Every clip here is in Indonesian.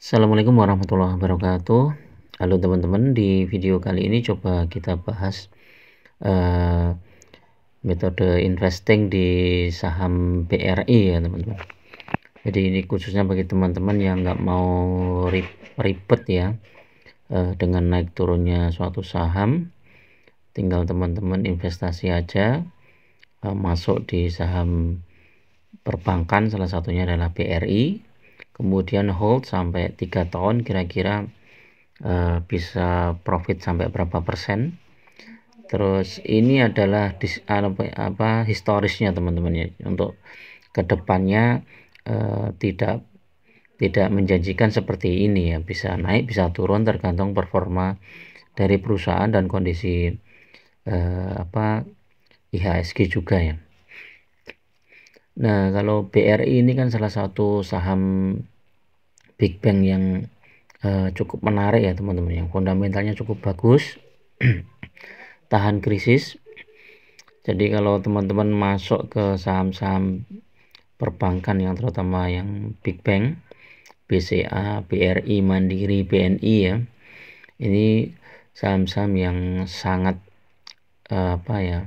Assalamualaikum warahmatullahi wabarakatuh. Halo teman-teman, di video kali ini coba kita bahas uh, metode investing di saham BRI ya teman-teman. Jadi ini khususnya bagi teman-teman yang nggak mau ribet ya uh, dengan naik turunnya suatu saham, tinggal teman-teman investasi aja uh, masuk di saham perbankan salah satunya adalah BRI kemudian hold sampai tiga tahun kira-kira uh, bisa profit sampai berapa persen terus ini adalah dis, apa, apa historisnya teman-teman ya untuk kedepannya uh, eh, tidak tidak menjanjikan seperti ini ya bisa naik bisa turun tergantung performa dari perusahaan dan kondisi eh, apa IHSG juga ya. Nah kalau BRI ini kan salah satu saham Big Bang yang uh, cukup menarik ya teman-teman yang fundamentalnya cukup bagus tahan krisis jadi kalau teman-teman masuk ke saham-saham perbankan yang terutama yang Big Bang BCA, BRI, Mandiri, BNI ya ini saham-saham yang sangat eh, apa ya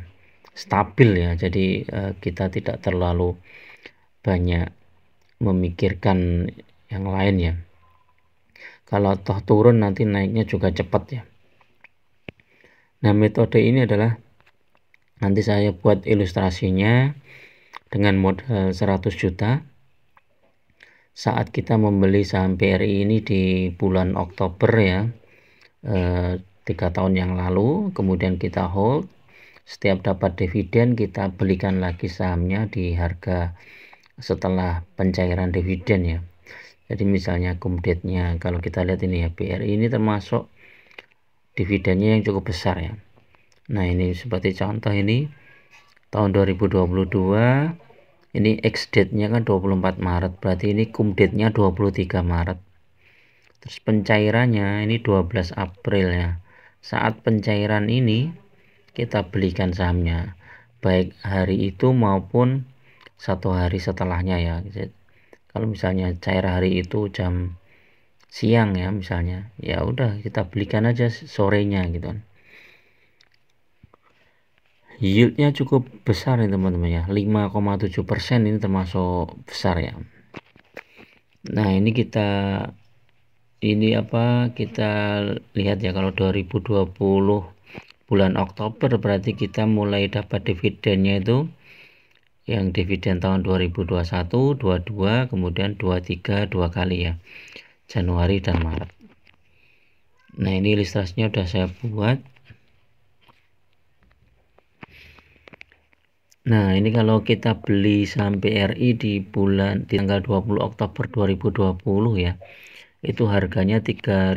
stabil ya jadi eh, kita tidak terlalu banyak memikirkan yang lain ya kalau toh turun nanti naiknya juga cepat ya nah metode ini adalah nanti saya buat ilustrasinya dengan modal 100 juta saat kita membeli saham BRI ini di bulan Oktober ya eh, tiga eh, tahun yang lalu kemudian kita hold setiap dapat dividen kita belikan lagi sahamnya di harga setelah pencairan dividen ya jadi misalnya kumdetnya kalau kita lihat ini ya BRI ini termasuk dividennya yang cukup besar ya nah ini seperti contoh ini tahun 2022 ini ex date nya kan 24 Maret berarti ini cum date nya 23 Maret terus pencairannya ini 12 April ya saat pencairan ini kita belikan sahamnya baik hari itu maupun satu hari setelahnya ya kalau misalnya cair hari itu jam siang ya misalnya ya udah kita belikan aja sorenya gitu kan yieldnya cukup besar nih teman-teman ya 5,7 persen ini termasuk besar ya nah ini kita ini apa kita lihat ya kalau 2020 bulan Oktober berarti kita mulai dapat dividennya itu yang dividen tahun 2021, 22, kemudian 23 dua kali ya. Januari dan Maret. Nah, ini ilustrasinya sudah saya buat. Nah, ini kalau kita beli saham RI di bulan di tanggal 20 Oktober 2020 ya. Itu harganya 3.280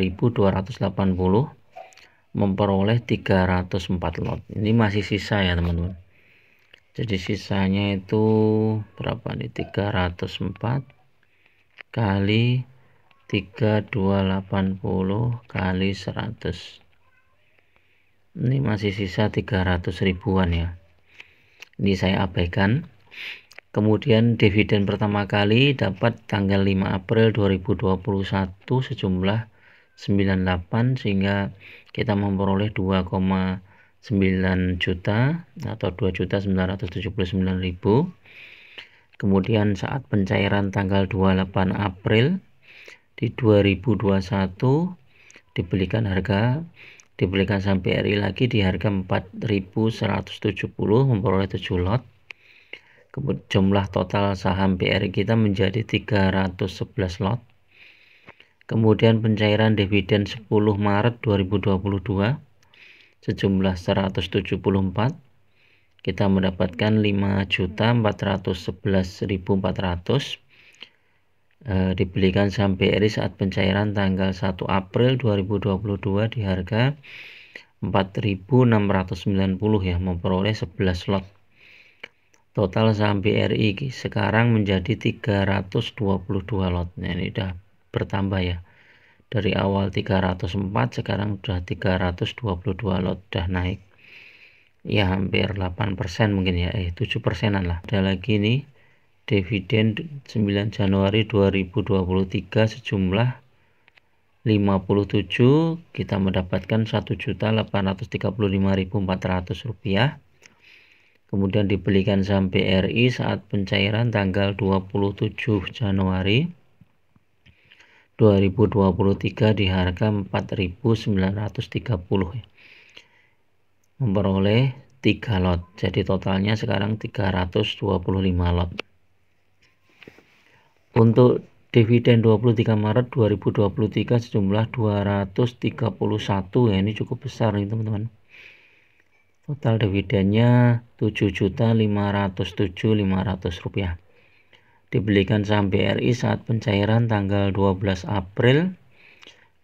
memperoleh 304 lot. Ini masih sisa ya, teman-teman jadi sisanya itu berapa nih 304 kali 3280 kali 100 ini masih sisa 300 ribuan ya ini saya abaikan kemudian dividen pertama kali dapat tanggal 5 April 2021 sejumlah 98 sehingga kita memperoleh 9 juta atau 2 juta 2.979.000 kemudian saat pencairan tanggal 28 April di 2021 dibelikan harga dibelikan saham BRI lagi di harga 4.170 memperoleh 7 lot kemudian jumlah total saham BRI kita menjadi 311 lot kemudian pencairan dividen 10 Maret 2022 sejumlah 174 kita mendapatkan 5.411.400 eh, dibelikan saham BRI saat pencairan tanggal 1 April 2022 di harga 4.690 ya memperoleh 11 lot total saham BRI sekarang menjadi 322 lot nah, ini sudah bertambah ya dari awal 304 sekarang sudah 322 lot sudah naik ya hampir 8% mungkin ya eh 7 persenan lah ada lagi nih dividen 9 Januari 2023 sejumlah 57 kita mendapatkan 1.835.400 rupiah kemudian dibelikan saham BRI saat pencairan tanggal 27 Januari 2023 di harga 4.930 ya. Memperoleh 3 lot. Jadi totalnya sekarang 325 lot. Untuk dividen 23 Maret 2023 sejumlah 231 ya ini cukup besar nih teman-teman. Total dividennya 7.507.500 rupiah dibelikan saham BRI saat pencairan tanggal 12 April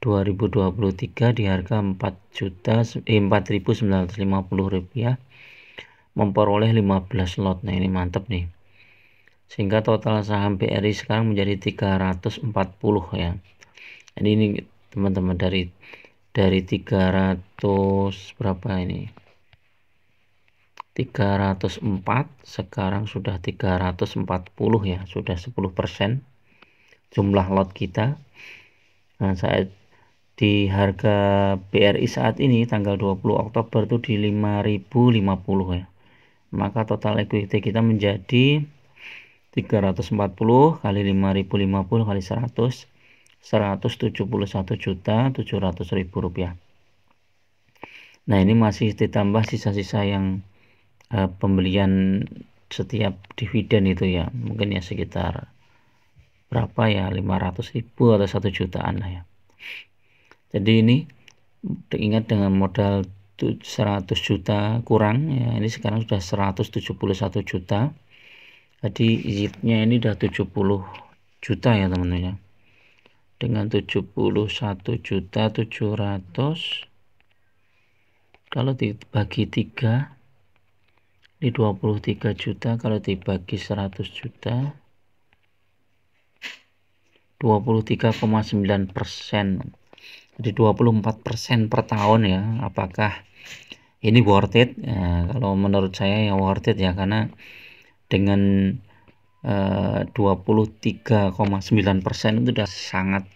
2023 di harga 4 juta eh, 4.950 rupiah memperoleh 15 lot nah ini mantep nih sehingga total saham BRI sekarang menjadi 340 ya jadi ini teman-teman dari dari 300 berapa ini 304 sekarang sudah 340 ya sudah 10% jumlah lot kita nah, saat di harga BRI saat ini tanggal 20 Oktober itu di 5050 ya maka total equity kita menjadi 340 kali 5050 kali 100 171 juta 700 ribu rupiah nah ini masih ditambah sisa-sisa yang uh, pembelian setiap dividen itu ya mungkin ya sekitar berapa ya 500 ribu atau satu jutaan lah ya jadi ini diingat dengan modal 100 juta kurang ya ini sekarang sudah 171 juta jadi yieldnya ini sudah 70 juta ya teman-teman ya dengan 71 juta 700 kalau dibagi 3 di 23 juta kalau dibagi 100 juta 23,9 persen jadi 24 persen per tahun ya apakah ini worth it ya, kalau menurut saya ya worth it ya karena dengan eh, uh, 23,9 persen itu sudah sangat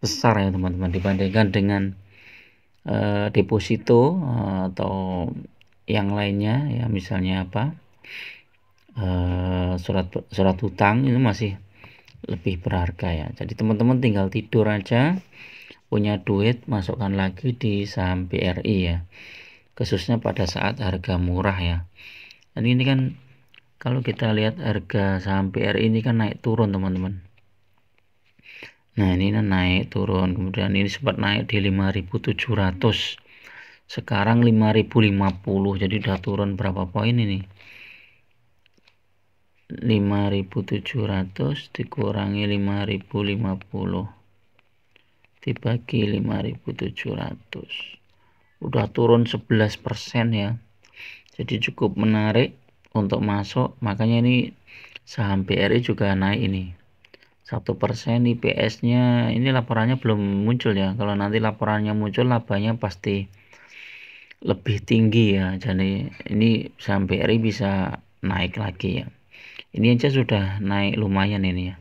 besar ya teman-teman dibandingkan dengan uh, deposito eh, atau yang lainnya ya misalnya apa eh, surat surat hutang itu masih lebih berharga ya jadi teman-teman tinggal tidur aja punya duit masukkan lagi di saham BRI ya khususnya pada saat harga murah ya dan ini kan kalau kita lihat harga saham BRI ini kan naik turun teman-teman nah ini kan naik turun kemudian ini sempat naik di 5700 sekarang 5050 jadi udah turun berapa poin ini 5700 dikurangi 5050 dibagi 5700 udah turun 11% ya jadi cukup menarik untuk masuk makanya ini saham BRI juga naik ini satu persen IPS nya ini laporannya belum muncul ya kalau nanti laporannya muncul labanya pasti lebih tinggi ya jadi ini sampai hari bisa naik lagi ya ini aja sudah naik lumayan ini ya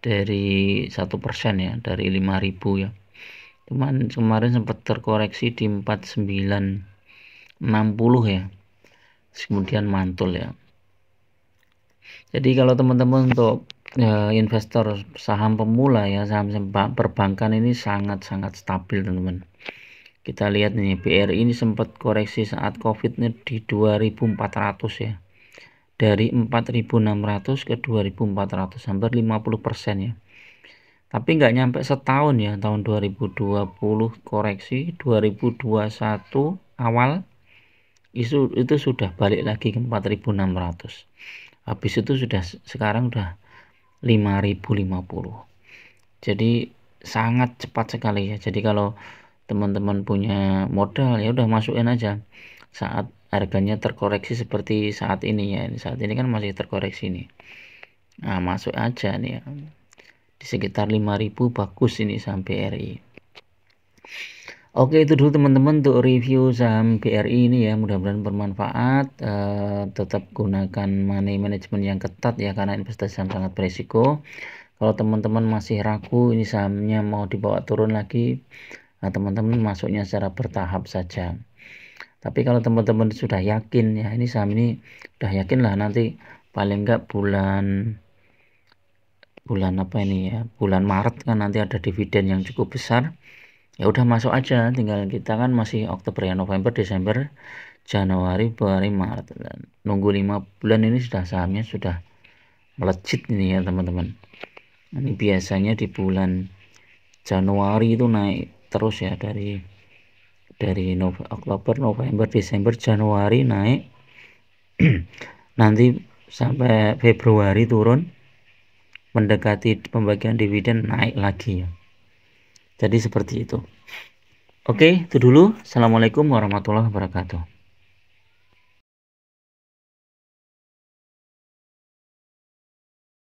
dari satu persen ya dari 5000 ya cuman kemarin sempat terkoreksi di 4960 ya kemudian mantul ya jadi kalau teman-teman untuk ya, investor saham pemula ya saham perbankan ini sangat-sangat stabil teman-teman kita lihat nih BRI ini sempat koreksi saat covid di 2400 ya dari 4600 ke 2400 hampir 50 persen ya tapi nggak nyampe setahun ya tahun 2020 koreksi 2021 awal itu, itu sudah balik lagi ke 4600 habis itu sudah sekarang udah 5050 jadi sangat cepat sekali ya jadi kalau teman-teman punya modal ya udah masukin aja saat harganya terkoreksi seperti saat ini ya ini saat ini kan masih terkoreksi nih nah masuk aja nih ya di sekitar 5000 bagus ini saham BRI Oke itu dulu teman-teman untuk review saham BRI ini ya mudah-mudahan bermanfaat e, tetap gunakan money management yang ketat ya karena investasi saham sangat berisiko kalau teman-teman masih ragu ini sahamnya mau dibawa turun lagi Nah, teman-teman masuknya secara bertahap saja. Tapi kalau teman-teman sudah yakin ya, ini saham ini sudah yakin lah nanti paling enggak bulan bulan apa ini ya, bulan Maret kan nanti ada dividen yang cukup besar. Ya udah masuk aja, tinggal kita kan masih Oktober ya, November, Desember, Januari, Februari, Maret. nunggu 5 bulan ini sudah sahamnya sudah melejit ini ya, teman-teman. Ini biasanya di bulan Januari itu naik terus ya dari dari November, Oktober, November, Desember, Januari naik nanti sampai Februari turun mendekati pembagian dividen naik lagi ya jadi seperti itu oke itu dulu Assalamualaikum warahmatullahi wabarakatuh